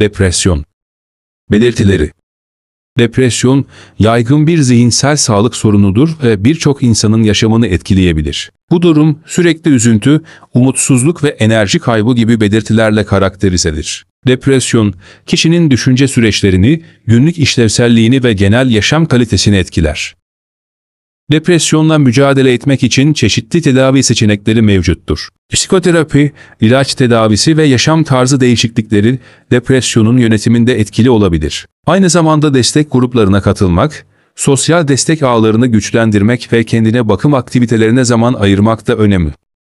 Depresyon Belirtileri Depresyon, yaygın bir zihinsel sağlık sorunudur ve birçok insanın yaşamını etkileyebilir. Bu durum sürekli üzüntü, umutsuzluk ve enerji kaybı gibi belirtilerle karakterizedir. Depresyon, kişinin düşünce süreçlerini, günlük işlevselliğini ve genel yaşam kalitesini etkiler. Depresyonla mücadele etmek için çeşitli tedavi seçenekleri mevcuttur. Psikoterapi, ilaç tedavisi ve yaşam tarzı değişiklikleri depresyonun yönetiminde etkili olabilir. Aynı zamanda destek gruplarına katılmak, sosyal destek ağlarını güçlendirmek ve kendine bakım aktivitelerine zaman ayırmak da önemli.